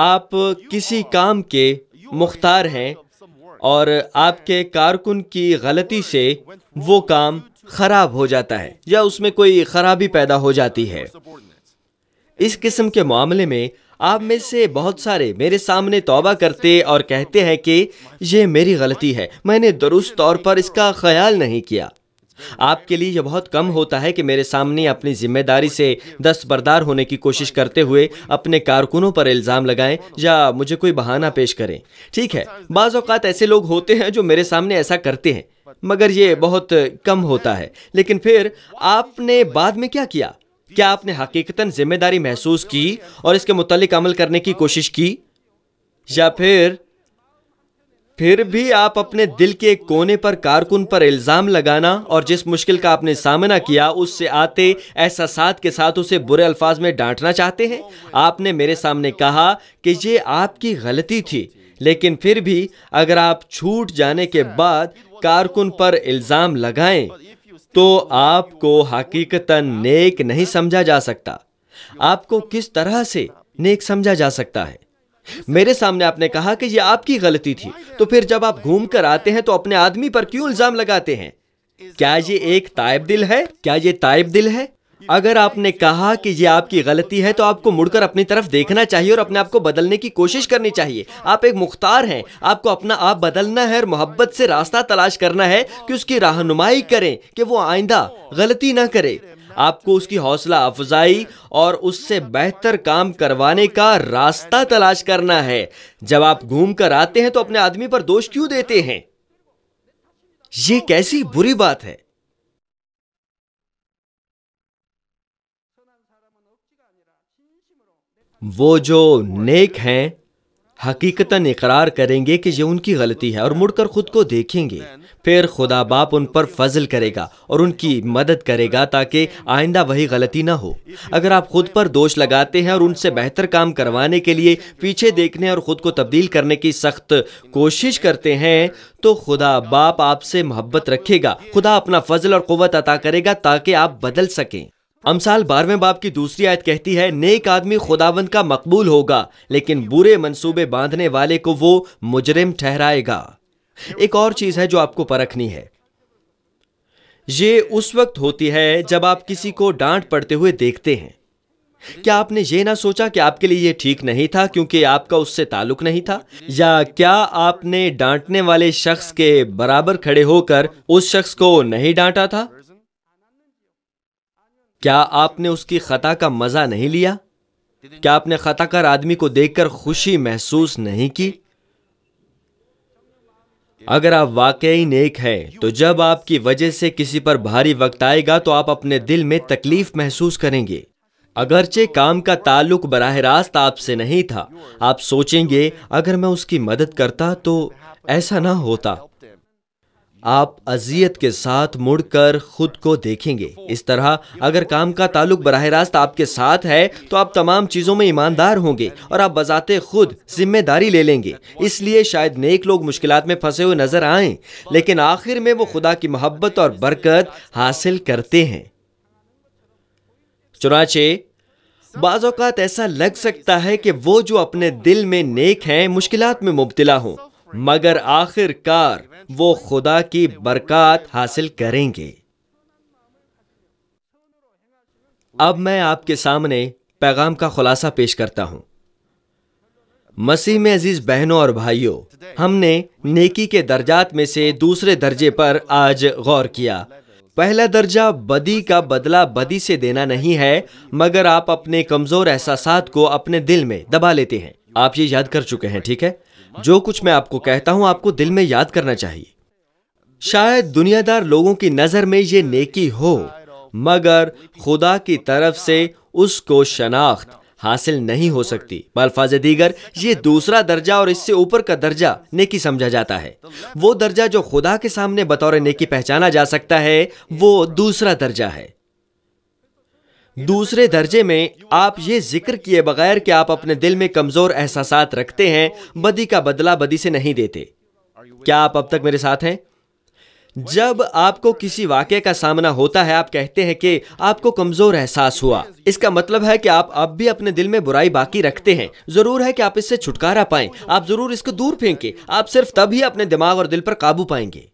आप किसी काम के मुख्तार हैं और आपके कारकुन की गलती से वो काम खराब हो जाता है या उसमें कोई खराबी पैदा हो जाती है इस किस्म के मामले में आप में से बहुत सारे मेरे सामने तोबा करते और कहते हैं कि यह मेरी गलती है मैंने दुरुस्त तौर पर इसका ख्याल नहीं किया आपके लिए यह बहुत कम होता है कि मेरे सामने अपनी जिम्मेदारी से दस्तबरदार होने की कोशिश करते हुए अपने कारकुनों पर इल्ज़ाम लगाएं या मुझे कोई बहाना पेश करें ठीक है बाज़ ऐसे लोग होते हैं जो मेरे सामने ऐसा करते हैं मगर ये बहुत कम होता है लेकिन फिर आपने बाद में क्या किया क्या आपने हकीकतन जिम्मेदारी महसूस की और इसके मुतालिक अमल करने की कोशिश की या फिर फिर भी आप अपने दिल के कोने पर कारकुन पर इल्ज़ाम लगाना और जिस मुश्किल का आपने सामना किया उससे आते एहसास के साथ उसे बुरे अल्फाज में डांटना चाहते हैं आपने मेरे सामने कहा कि ये आपकी गलती थी लेकिन फिर भी अगर आप छूट जाने के बाद कारकुन पर इल्ज़ाम लगाएं तो आपको हकीकतन नेक नहीं समझा जा सकता आपको किस तरह से नेक समझा जा सकता है मेरे सामने आपने कहा कि यह आपकी गलती थी तो फिर जब आप घूम कर आते हैं तो अपने आदमी पर क्यों इल्जाम लगाते हैं क्या ये एक ताइब दिल है क्या ये ताइब दिल है अगर आपने कहा कि ये आपकी गलती है तो आपको मुड़कर अपनी तरफ देखना चाहिए और अपने आप को बदलने की कोशिश करनी चाहिए आप एक मुख्तार हैं आपको अपना आप बदलना है और मोहब्बत से रास्ता तलाश करना है कि उसकी रहनुमाई करें कि वो आइंदा गलती ना करे आपको उसकी हौसला अफजाई और उससे बेहतर काम करवाने का रास्ता तलाश करना है जब आप घूम कर आते हैं तो अपने आदमी पर दोष क्यों देते हैं ये कैसी बुरी बात है वो जो नेक हैं हकीकता इकरार करेंगे कि ये उनकी गलती है और मुड़कर खुद को देखेंगे फिर खुदा बाप उन पर फजल करेगा और उनकी मदद करेगा ताकि आइंदा वही गलती ना हो अगर आप खुद पर दोष लगाते हैं और उनसे बेहतर काम करवाने के लिए पीछे देखने और खुद को तब्दील करने की सख्त कोशिश करते हैं तो खुदा बाप आपसे मोहब्बत रखेगा खुदा अपना फजल और कुत अता करेगा ताकि आप बदल सकें अमसाल बारहवें बाब की दूसरी आयत कहती है नेक आदमी खुदावंद का मकबूल होगा लेकिन बुरे मंसूबे बांधने वाले को वो मुजरिम ठहराएगा एक और चीज है जो आपको परखनी है ये उस वक्त होती है जब आप किसी को डांट पड़ते हुए देखते हैं क्या आपने ये ना सोचा कि आपके लिए ये ठीक नहीं था क्योंकि आपका उससे ताल्लुक नहीं था या क्या आपने डांटने वाले शख्स के बराबर खड़े होकर उस शख्स को नहीं डांटा था क्या आपने उसकी खता का मजा नहीं लिया क्या आपने खता कर आदमी को देखकर खुशी महसूस नहीं की अगर आप वाकई नेक है तो जब आपकी वजह से किसी पर भारी वक्त आएगा तो आप अपने दिल में तकलीफ महसूस करेंगे अगरचे काम का ताल्लुक बरह रास्त आपसे नहीं था आप सोचेंगे अगर मैं उसकी मदद करता तो ऐसा ना होता आप अजियत के साथ मुड़कर खुद को देखेंगे इस तरह अगर काम का ताल्लुक बरह रास्त आपके साथ है तो आप तमाम चीज़ों में ईमानदार होंगे और आप बजाते खुद जिम्मेदारी ले लेंगे इसलिए शायद नेक लोग मुश्किल में फंसे हुए नजर आए लेकिन आखिर में वो खुदा की मोहब्बत और बरकत हासिल करते हैं चुनाचे बाज़ात ऐसा लग सकता है कि वो जो अपने दिल में नेक हैं मुश्किल में मुबतला हों मगर आखिरकार वो खुदा की बरकत हासिल करेंगे अब मैं आपके सामने पैगाम का खुलासा पेश करता हूं मसीह में अजीज बहनों और भाइयों हमने नेकी के दर्जात में से दूसरे दर्जे पर आज गौर किया पहला दर्जा बदी का बदला बदी से देना नहीं है मगर आप अपने कमजोर एहसास को अपने दिल में दबा लेते हैं आप ये याद कर चुके हैं ठीक है जो कुछ मैं आपको कहता हूं आपको दिल में याद करना चाहिए शायद दुनियादार लोगों की नजर में ये नेकी हो मगर खुदा की तरफ से उसको शनाख्त हासिल नहीं हो सकती बल्फाज दीगर ये दूसरा दर्जा और इससे ऊपर का दर्जा नेकी समझा जाता है वो दर्जा जो खुदा के सामने बतौर नेकी पहचाना जा सकता है वो दूसरा दर्जा है दूसरे दर्जे में आप ये जिक्र किए बगैर कि आप अपने दिल में कमजोर एहसास रखते हैं बदी का बदला बदी से नहीं देते क्या आप अब तक मेरे साथ हैं जब आपको किसी वाक्य का सामना होता है आप कहते हैं कि आपको कमजोर एहसास हुआ इसका मतलब है कि आप अब भी अपने दिल में बुराई बाकी रखते हैं जरूर है कि आप इससे छुटकारा पाएं आप जरूर इसको दूर फेंके आप सिर्फ तभी अपने दिमाग और दिल पर काबू पाएंगे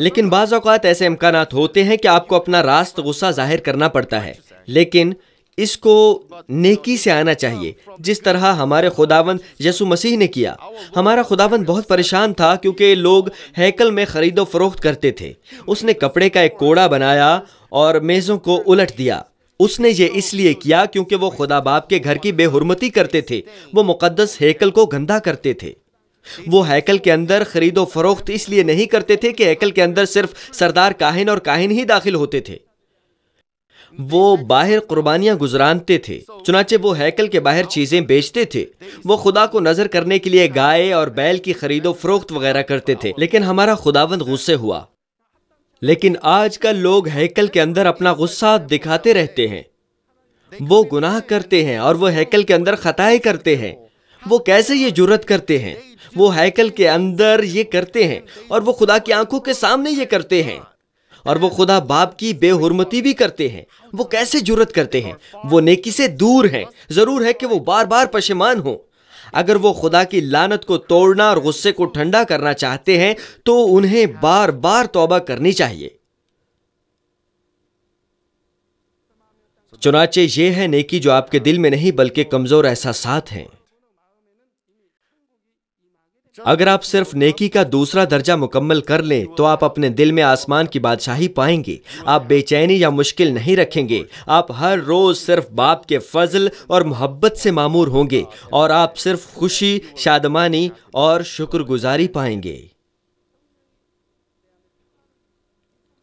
लेकिन बाज़ अवत ऐसे इम्कान होते हैं कि आपको अपना रास्त गुस्सा जाहिर करना पड़ता है लेकिन इसको नेकी से आना चाहिए जिस तरह हमारे खुदावंद यसु मसीह ने किया हमारा खुदावंद बहुत परेशान था क्योंकि लोग हैकल में ख़रीदो फरोख्त करते थे उसने कपड़े का एक कोड़ा बनाया और मेज़ों को उलट दिया उसने ये इसलिए किया क्योंकि वो खुदा बाप के घर की बेहरमती करते थे वो मुकदस हैकल को गंदा करते थे वो हैकल के अंदर खरीदो फरोख्त इसलिए नहीं करते थे कि हैकल के अंदर सिर्फ सरदार काहिन और काहिन ही दाखिल होते थे वो बाहर कुर्बानियां गुजरानते थे चुनाचे वो हैकल के बाहर चीजें बेचते थे वो खुदा को नजर करने के लिए गाय और बैल की खरीदो फरोख्त वगैरह करते थे लेकिन हमारा खुदावंद गुस्से हुआ लेकिन आजकल लोग हैकल के अंदर अपना गुस्सा दिखाते रहते हैं वो गुनाह करते हैं और वो हैकल के अंदर खताए करते हैं वो कैसे ये जरूरत करते हैं वो हैकल के अंदर ये करते हैं और वो खुदा की आंखों के सामने ये करते हैं और वो खुदा बाप की बेहरमती भी करते हैं वो कैसे जरूरत करते हैं वो नेकी से दूर हैं जरूर है कि वो बार बार पशेमान हो अगर वो खुदा की लानत को तोड़ना और गुस्से को ठंडा करना चाहते हैं तो उन्हें बार बार तौबा करनी चाहिए चुनाचे ये है नेकी जो आपके दिल में नहीं बल्कि कमजोर ऐसा साथ हैं अगर आप सिर्फ नेकी का दूसरा दर्जा मुकम्मल कर लें तो आप अपने दिल में आसमान की बादशाही पाएंगे आप बेचैनी या मुश्किल नहीं रखेंगे आप हर रोज सिर्फ बाप के फजल और मोहब्बत से मामूर होंगे और आप सिर्फ खुशी शादमानी और शुक्रगुजारी पाएंगे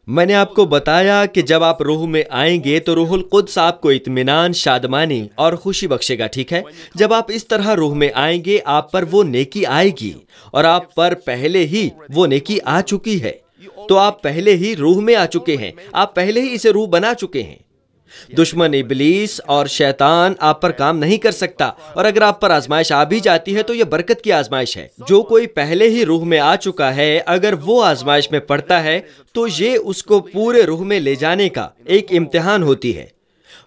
मैंने आपको बताया कि जब आप रूह में आएंगे तो रूहुल कुद्स आपको इतमान शादमानी और खुशी बख्शेगा ठीक है जब आप इस तरह रूह में आएंगे आप पर वो नेकी आएगी और आप पर पहले ही वो नेकी आ चुकी है तो आप पहले ही रूह में आ चुके हैं आप पहले ही इसे रूह बना चुके हैं दुश्मन इबलीस और शैतान आप पर काम नहीं कर सकता और अगर आप पर आजमाइश आ भी जाती है तो ये बरकत की आजमाइश है जो कोई पहले ही रूह में आ चुका है अगर वो आजमाइश में पड़ता है तो ये उसको पूरे रूह में ले जाने का एक इम्तिहान होती है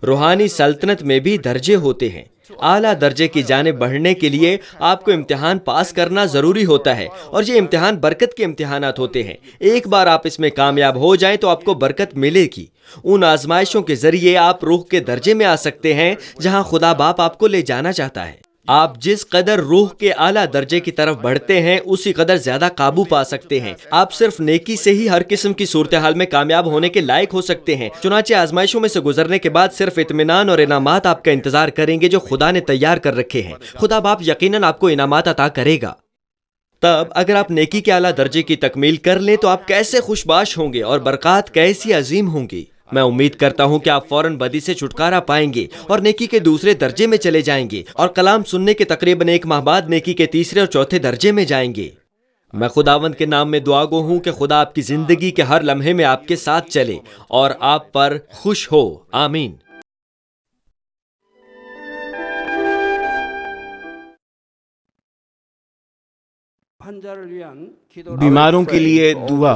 रूहानी सल्तनत में भी दर्जे होते हैं आला दर्जे की जाने बढ़ने के लिए आपको इम्तिहान पास करना ज़रूरी होता है और ये इम्तिहान बरकत के इम्तिहान होते हैं एक बार आप इसमें कामयाब हो जाएं तो आपको बरकत मिलेगी उन आजमाइशों के ज़रिए आप रूह के दर्जे में आ सकते हैं जहां खुदा बाप आपको ले जाना चाहता है आप जिस कदर रूह के आला दर्जे की तरफ बढ़ते हैं उसी कदर ज्यादा काबू पा सकते हैं आप सिर्फ नेकी से ही हर किस्म की सूरत हाल में कामयाब होने के लायक हो सकते हैं चुनाचे आजमाइशों में से गुजरने के बाद सिर्फ इतमान और इनाम आपका इंतजार करेंगे जो खुदा ने तैयार कर रखे हैं खुदा बाप यकीन आपको इनाम अता करेगा तब अगर आप नेकी के आला दर्जे की तकमील कर लें तो आप कैसे खुशबाश होंगे और बरक़ात कैसी अजीम होंगी मैं उम्मीद करता हूं कि आप फौरन बदी से छुटकारा पाएंगे और नेकी के दूसरे दर्जे में चले जाएंगे और कलाम सुनने के तकरीबन एक माह बाद नेकी के तीसरे और चौथे दर्जे में जाएंगे मैं खुदावंद के नाम में दुआगो हूँ कि खुदा आपकी ज़िंदगी के हर लम्हे में आपके साथ चले और आप पर खुश हो आमीन बीमारों के लिए दुआ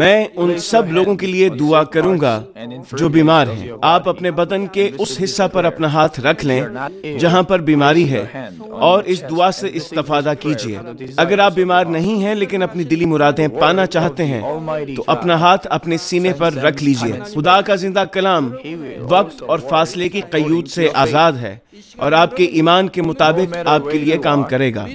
मैं उन सब लोगों के लिए दुआ करूंगा जो बीमार हैं आप अपने बदन के उस हिस्सा पर अपना हाथ रख लें जहां पर बीमारी है और इस दुआ से इस्तफादा कीजिए अगर आप बीमार नहीं हैं लेकिन अपनी दिली मुरादें पाना चाहते हैं तो अपना हाथ अपने सीने पर रख लीजिए खुदा का जिंदा कलाम वक्त और फासले की कयूद से आज़ाद है और आपके ईमान के मुताबिक आपके लिए काम करेगा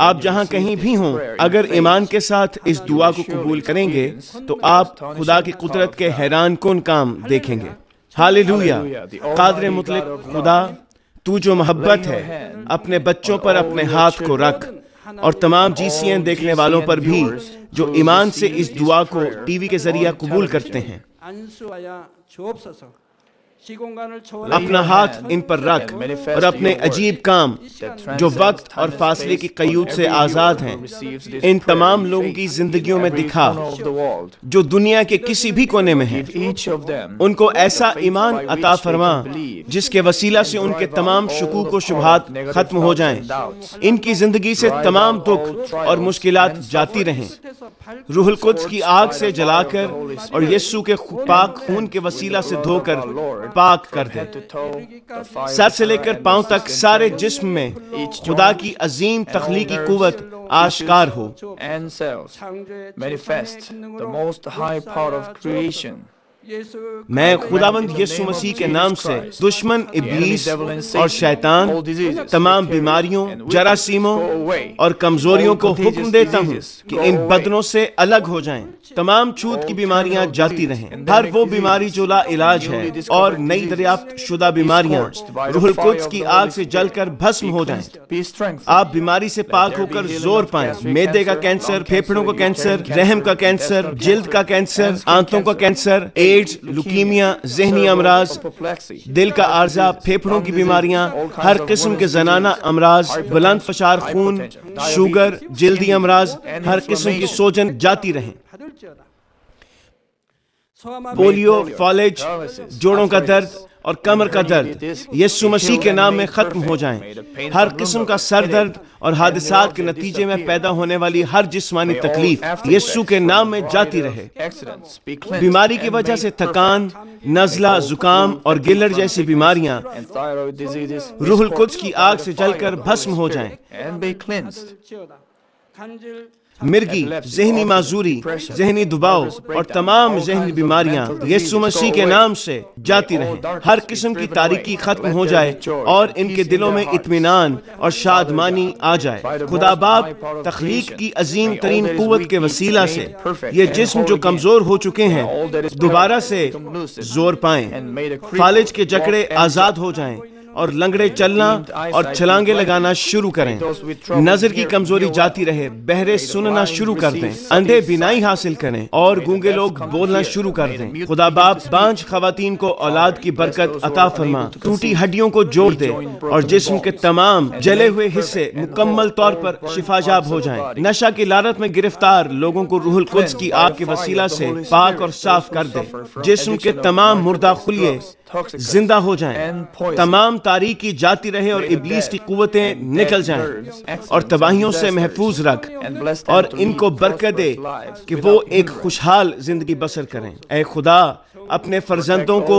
आप जहाँ कहीं भी हों अगर ईमान के साथ इस दुआ को कबूल करेंगे तो आप खुदा की कुदरत के हैरान कन काम देखेंगे कादर खुदा तू जो मोहब्बत है अपने बच्चों पर अपने हाथ को रख और तमाम जी देखने वालों पर भी जो ईमान से इस दुआ को टीवी के जरिए कबूल करते हैं अपना हाथ इन पर रख और अपने अजीब काम जो वक्त और फासले की कयूद से आज़ाद हैं इन तमाम लोगों की जिंदगियों में दिखा जो दुनिया के किसी भी कोने में हैं उनको ऐसा ईमान अता फरमा जिसके वसीला से उनके तमाम शकूक व शुभात खत्म हो जाएं इनकी जिंदगी से तमाम दुख और मुश्किल जाती रहें रूहल कुछ की आग से जलाकर और यस्सु के पाक खून के वसीला से धोकर पाक कर दे सर से लेकर पाँव तक सारे जिस्म में खुदा की अजीम तखली कुत आशकार हो and manifest the most high power of creation मैं खुदावंद यीशु मसीह के नाम से दुश्मन इब्लीस और शैतान तमाम बीमारियों जरासीमों और कमजोरियों को हुक्म देता हूँ कि इन बदनों से अलग हो जाएं। तमाम छूत की बीमारियाँ जाती रहें। हर वो बीमारी जो ला इलाज है और नई दरियाफ्त शुदा बीमारियाँ रूहुल कुछ की आग से जलकर भस्म हो जाए आप बीमारी से पाक होकर जोर पाए मेदे का कैंसर फेफड़ों का कैंसर रहम का कैंसर जिल्द का कैंसर आंतों का कैंसर एड्स एड्स लुकीमिया जहनी अमराज दिल का आर्जा फेफड़ों की बीमारियाँ हर किस्म के जनाना अमराज बुलंद फशार खून शुगर जल्दी अमराज हर किस्म की सोजन जाती रहे पोलियो फॉलेज जोड़ों का दर्द और कमर का दर्द यीशु मसीह के नाम में खत्म हो जाएं। हर किस्म का सर दर्द और हादसात के नतीजे में पैदा होने वाली हर जिस्मानी तकलीफ यीशु के नाम में जाती रहे बीमारी की वजह से थकान नजला जुकाम और गिलर जैसी बीमारियां रूहुल कुछ की आग से जलकर भस्म हो जाएं। मिर्गी जहनी माजूरी जहनी दबाव और तमाम जहनी बीमारियाँ यीशु मसीह के नाम से जाती रहे हर किस्म की तारीकी खत्म हो जाए और इनके दिलों में इत्मीनान और शादमानी आ जाए खुदा बाप तख्लीक की अजीम तरीन कुत के वसीला से ये जिस्म जो कमजोर हो चुके हैं दोबारा से जोर पाए फालिज के जकड़े आजाद हो जाएं और लंगड़े चलना और छलांगे लगाना शुरू करें नजर की कमजोरी जाती रहे बहरे सुनना शुरू कर दें अंधे बिनाई हासिल करें और गूंगे लोग बोलना शुरू कर दें खुदा बाप बांझ खातन को औलाद की बरकत अता फरमा टूटी हड्डियों को जोड़ दे और जिसम के तमाम जले हुए हिस्से मुकम्मल तौर पर शिफाजाब हो जाएं। नशा की लालत में गिरफ्तार लोगों को रूहल कुछ की आग के वसीला से पाक और साफ कर दे जिसम के तमाम मुर्दा खुलिए जिंदा हो जाएं, तमाम तारीखी जाती रहे और इबलीस की कुतें निकल जाएं और तबाहियों से महफूज रख और इनको बरकत दे कि वो एक खुशहाल जिंदगी बसर करें ए खुदा अपने फर्जंदों को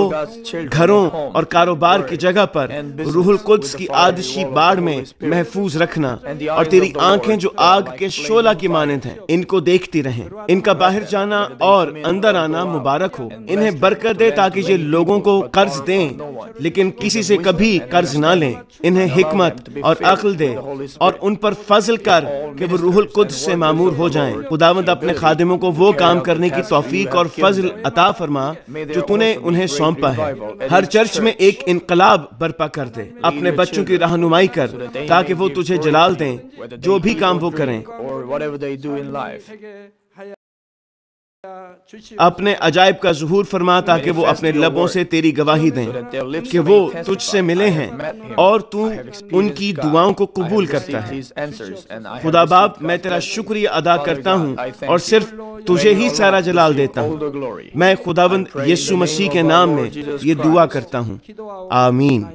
घरों और कारोबार की जगह पर रूहुल कुद्स की आदशी बाढ़ में महफूज रखना और तेरी आंखें जो आग के शोला की मानद हैं इनको देखती रहें इनका बाहर जाना और अंदर आना मुबारक हो इन्हें बरकत दे ताकि ये लोगों को कर्ज दें लेकिन किसी से कभी कर्ज ना लें इन्हें हिकमत और अकल दे और उन पर फजल कर कि वो रूहुल कुद से मामूर हो जाएं खुदावंद अपने खादिमों को वो काम करने की तौफीक और फजल अता फरमा जो तूने उन्हें सौंपा है हर चर्च में एक इनकलाब बर्पा कर दे अपने बच्चों की रहनुमाई कर ताकि वो तुझे जलाल दें जो भी काम वो करें अपने अजायब का जहूर फरमा ताकि वो अपने लबों से तेरी गवाही दें कि वो तुझसे मिले हैं और तू उनकी दुआओं को कबूल करता है खुदा बाप मैं तेरा शुक्रिया अदा करता हूँ और सिर्फ तुझे ही सारा जलाल देता हूँ मैं खुदावंद यीशु मसीह के नाम में ये दुआ करता हूँ आमीन